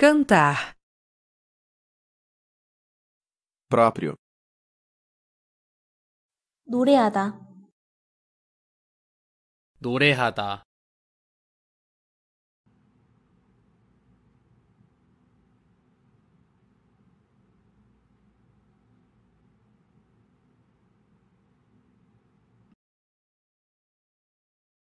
Cantar. próprio 노래하다 노래하다